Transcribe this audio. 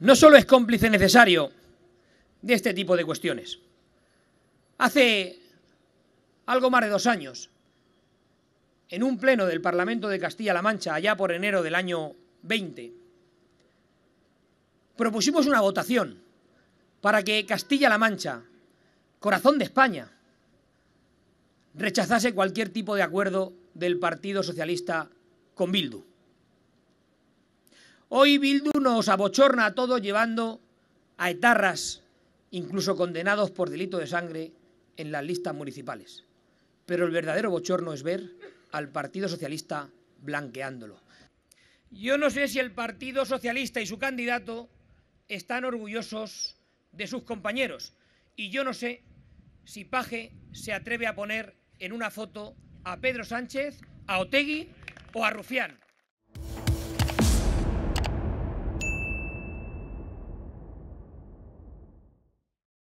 no solo es cómplice necesario de este tipo de cuestiones. Hace algo más de dos años, en un pleno del Parlamento de Castilla-La Mancha, allá por enero del año 20, propusimos una votación para que Castilla-La Mancha, corazón de España, rechazase cualquier tipo de acuerdo del Partido Socialista con Bildu. Hoy Bildu nos abochorna a todos llevando a etarras, incluso condenados por delito de sangre, en las listas municipales. Pero el verdadero bochorno es ver al Partido Socialista blanqueándolo. Yo no sé si el Partido Socialista y su candidato están orgullosos de sus compañeros. Y yo no sé si Paje se atreve a poner en una foto a Pedro Sánchez, a Otegui o a Rufián.